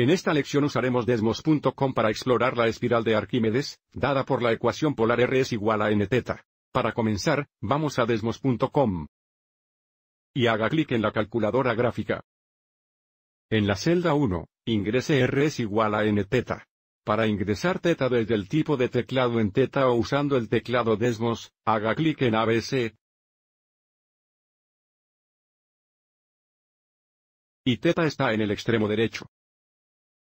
En esta lección usaremos desmos.com para explorar la espiral de Arquímedes, dada por la ecuación polar R es igual a nθ. Para comenzar, vamos a desmos.com y haga clic en la calculadora gráfica. En la celda 1, ingrese R es igual a nθ. Para ingresar teta desde el tipo de teclado en teta o usando el teclado Desmos, haga clic en ABC, y teta está en el extremo derecho.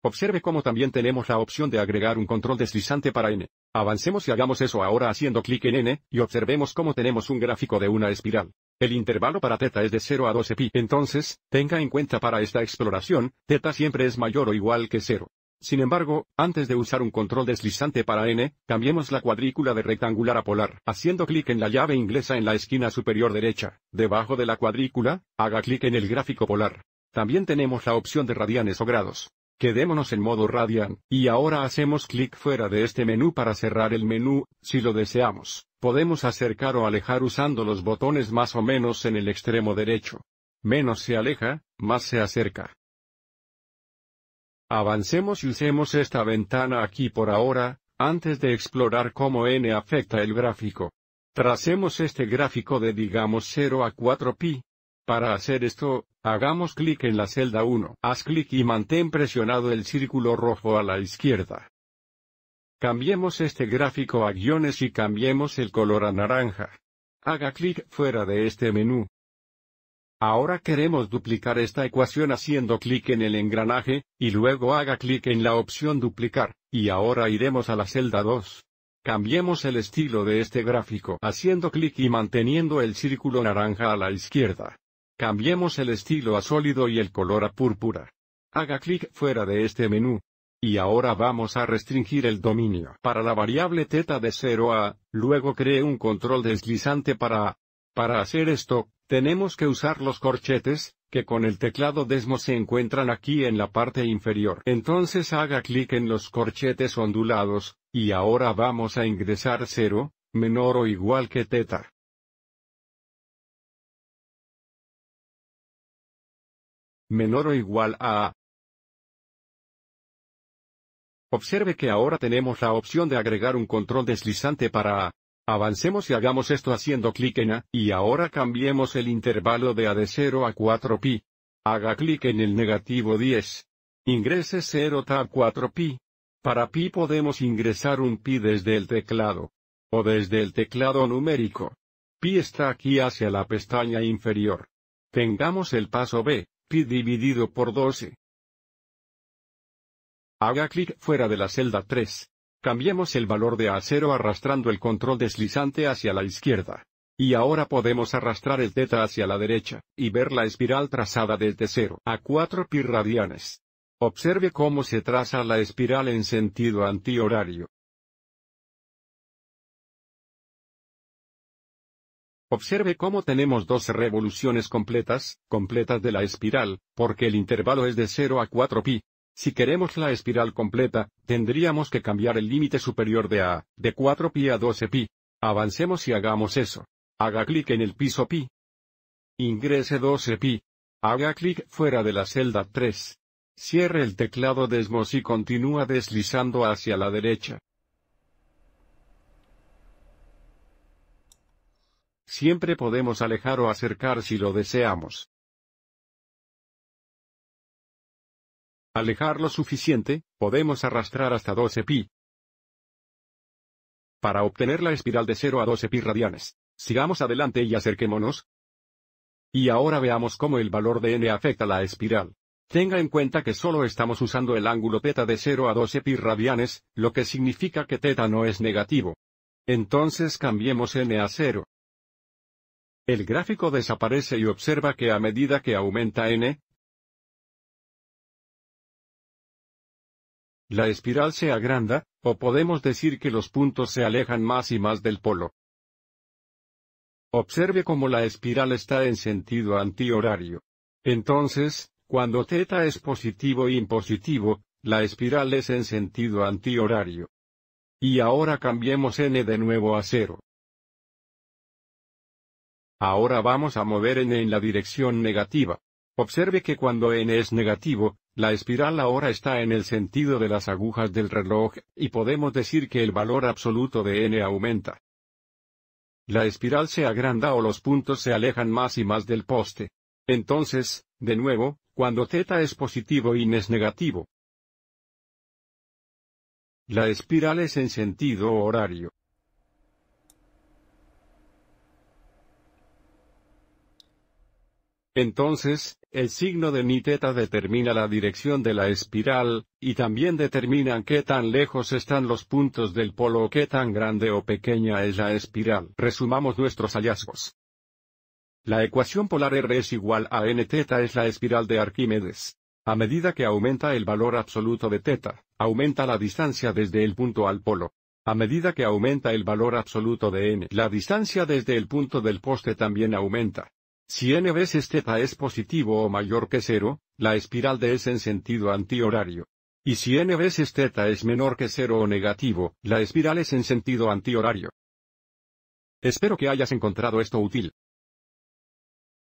Observe cómo también tenemos la opción de agregar un control deslizante para n. Avancemos y hagamos eso ahora haciendo clic en n, y observemos cómo tenemos un gráfico de una espiral. El intervalo para θ es de 0 a 12 pi. Entonces, tenga en cuenta para esta exploración, θ siempre es mayor o igual que 0. Sin embargo, antes de usar un control deslizante para n, cambiemos la cuadrícula de rectangular a polar. Haciendo clic en la llave inglesa en la esquina superior derecha, debajo de la cuadrícula, haga clic en el gráfico polar. También tenemos la opción de radianes o grados. Quedémonos en modo Radian, y ahora hacemos clic fuera de este menú para cerrar el menú, si lo deseamos, podemos acercar o alejar usando los botones más o menos en el extremo derecho. Menos se aleja, más se acerca. Avancemos y usemos esta ventana aquí por ahora, antes de explorar cómo n afecta el gráfico. Tracemos este gráfico de digamos 0 a 4 pi, para hacer esto, hagamos clic en la celda 1. Haz clic y mantén presionado el círculo rojo a la izquierda. Cambiemos este gráfico a guiones y cambiemos el color a naranja. Haga clic fuera de este menú. Ahora queremos duplicar esta ecuación haciendo clic en el engranaje, y luego haga clic en la opción duplicar, y ahora iremos a la celda 2. Cambiemos el estilo de este gráfico haciendo clic y manteniendo el círculo naranja a la izquierda. Cambiemos el estilo a sólido y el color a púrpura. Haga clic fuera de este menú. Y ahora vamos a restringir el dominio para la variable teta de 0 a, luego cree un control deslizante para a. Para hacer esto, tenemos que usar los corchetes, que con el teclado Desmo se encuentran aquí en la parte inferior. Entonces haga clic en los corchetes ondulados, y ahora vamos a ingresar 0, menor o igual que teta. menor o igual a A. Observe que ahora tenemos la opción de agregar un control deslizante para A. Avancemos y hagamos esto haciendo clic en A, y ahora cambiemos el intervalo de A de 0 a 4pi. Haga clic en el negativo 10. Ingrese 0 tab 4pi. Para pi podemos ingresar un pi desde el teclado. O desde el teclado numérico. Pi está aquí hacia la pestaña inferior. Tengamos el paso B, pi dividido por 12. Haga clic fuera de la celda 3. Cambiemos el valor de A0 arrastrando el control deslizante hacia la izquierda. Y ahora podemos arrastrar el teta hacia la derecha, y ver la espiral trazada desde 0 a 4 pi radianes. Observe cómo se traza la espiral en sentido antihorario. Observe cómo tenemos dos revoluciones completas, completas de la espiral, porque el intervalo es de 0 a 4 pi. Si queremos la espiral completa, tendríamos que cambiar el límite superior de A, de 4 pi a 12 pi. Avancemos y hagamos eso. Haga clic en el piso pi. Ingrese 12 pi. Haga clic fuera de la celda 3. Cierre el teclado Desmos y continúa deslizando hacia la derecha. Siempre podemos alejar o acercar si lo deseamos. Alejar lo suficiente, podemos arrastrar hasta 12 pi. Para obtener la espiral de 0 a 12 pi radianes, sigamos adelante y acerquémonos. Y ahora veamos cómo el valor de n afecta la espiral. Tenga en cuenta que solo estamos usando el ángulo θ de 0 a 12 pi radianes, lo que significa que θ no es negativo. Entonces cambiemos n a 0. El gráfico desaparece y observa que a medida que aumenta n, la espiral se agranda, o podemos decir que los puntos se alejan más y más del polo. Observe cómo la espiral está en sentido antihorario. Entonces, cuando θ es positivo e impositivo, la espiral es en sentido antihorario. Y ahora cambiemos n de nuevo a cero. Ahora vamos a mover n en la dirección negativa. Observe que cuando n es negativo, la espiral ahora está en el sentido de las agujas del reloj, y podemos decir que el valor absoluto de n aumenta. La espiral se agranda o los puntos se alejan más y más del poste. Entonces, de nuevo, cuando θ es positivo y n es negativo. La espiral es en sentido horario. Entonces, el signo de ni determina la dirección de la espiral, y también determinan qué tan lejos están los puntos del polo o qué tan grande o pequeña es la espiral. Resumamos nuestros hallazgos. La ecuación polar R es igual a nθ es la espiral de Arquímedes. A medida que aumenta el valor absoluto de teta, aumenta la distancia desde el punto al polo. A medida que aumenta el valor absoluto de n, la distancia desde el punto del poste también aumenta. Si n veces teta es positivo o mayor que cero, la espiral de es en sentido antihorario. Y si n veces teta es menor que cero o negativo, la espiral es en sentido antihorario. Espero que hayas encontrado esto útil.